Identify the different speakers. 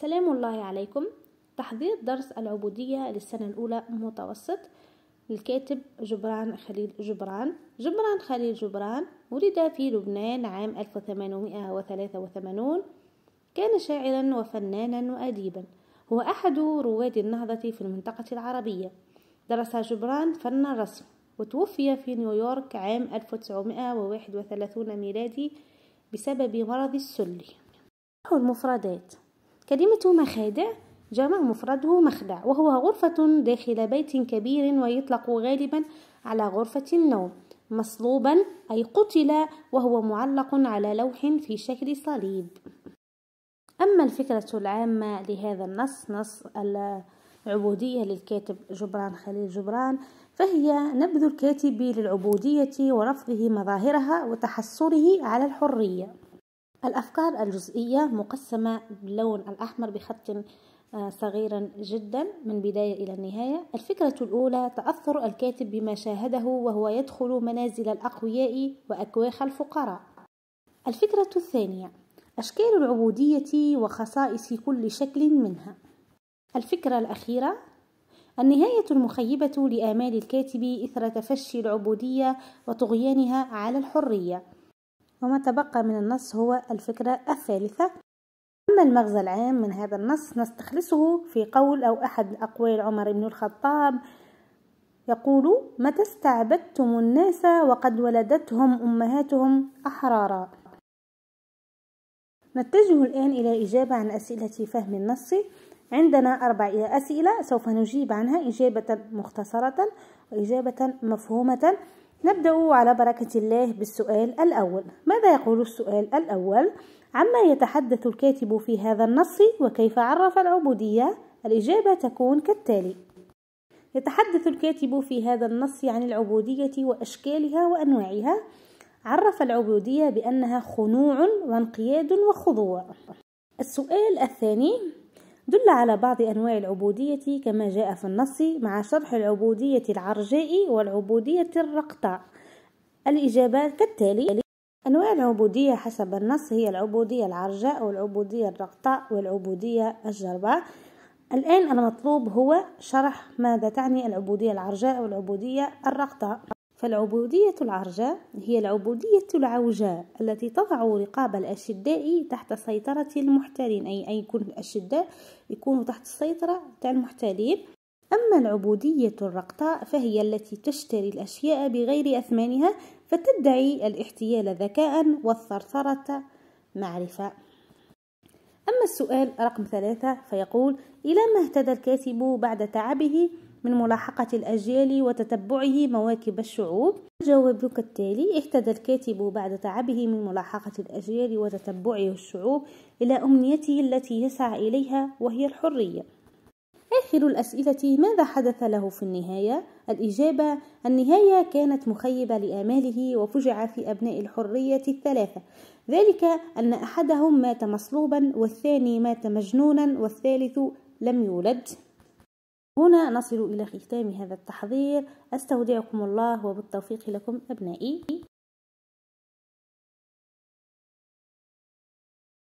Speaker 1: سلام الله عليكم تحضير درس العبودية للسنة الأولى متوسط للكاتب جبران خليل جبران جبران خليل جبران ولد في لبنان عام 1883 كان شاعرا وفنانا وأديبا هو أحد رواد النهضة في المنطقة العربية درس جبران فن الرسم وتوفي في نيويورك عام 1931 ميلادي بسبب مرض السل المفردات كلمة مخادع جمع مفرده مخدع وهو غرفة داخل بيت كبير ويطلق غالبا على غرفة النوم مصلوبا أي قتل وهو معلق على لوح في شكل صليب أما الفكرة العامة لهذا النص نص العبودية للكاتب جبران خليل جبران فهي نبذ الكاتب للعبودية ورفضه مظاهرها وتحصره على الحرية الأفكار الجزئية مقسمة باللون الأحمر بخط آه، صغيرا جدا من بداية إلى النهاية الفكرة الأولى تأثر الكاتب بما شاهده وهو يدخل منازل الأقوياء وأكواخ الفقراء الفكرة الثانية أشكال العبودية وخصائص كل شكل منها الفكرة الأخيرة النهاية المخيبة لآمال الكاتب إثر تفشي العبودية وطغيانها على الحرية وما تبقى من النص هو الفكرة الثالثة أما المغزى العام من هذا النص نستخلصه في قول أو أحد أقوال عمر بن الخطاب يقول متى استعبدتم الناس وقد ولدتهم أمهاتهم أحرارا نتجه الآن إلى إجابة عن أسئلة فهم النص عندنا أربع أسئلة سوف نجيب عنها إجابة مختصرة وإجابة مفهومة نبدأ على بركة الله بالسؤال الأول ماذا يقول السؤال الأول؟ عما يتحدث الكاتب في هذا النص وكيف عرف العبودية؟ الإجابة تكون كالتالي يتحدث الكاتب في هذا النص عن العبودية وأشكالها وأنواعها عرف العبودية بأنها خنوع وانقياد وخضوع السؤال الثاني دل على بعض أنواع العبودية كما جاء في النص مع شرح العبودية العرجاء والعبودية الرقطاء الإجابة كالتالي أنواع العبودية حسب النص هي العبودية العرجاء والعبودية الرقطاء والعبودية الجرباء الآن المطلوب هو شرح ماذا تعني العبودية العرجاء والعبودية الرقطاء فالعبودية العرجاء هي العبودية العوجاء التي تضع رقاب الأشداء تحت سيطرة المحتالين أي أي يكون الأشداء يكونوا تحت السيطرة تاع المحتالين أما العبودية الرقطاء فهي التي تشتري الأشياء بغير أثمانها فتدعي الاحتيال ذكاء والثرثرة معرفة أما السؤال رقم ثلاثة فيقول إلى ما اهتدى الكاتب بعد تعبه من ملاحقة الأجيال وتتبعه مواكب الشعوب الجواب كالتالي اهتدى الكاتب بعد تعبه من ملاحقة الأجيال وتتبعه الشعوب إلى أمنيته التي يسعى إليها وهي الحرية آخر الأسئلة ماذا حدث له في النهاية؟ الإجابة النهاية كانت مخيبة لآماله وفجع في أبناء الحرية الثلاثة ذلك أن أحدهم مات مصلوبا والثاني مات مجنونا والثالث لم يولد هنا نصل إلى ختام هذا التحضير أستودعكم الله وبالتوفيق لكم أبنائي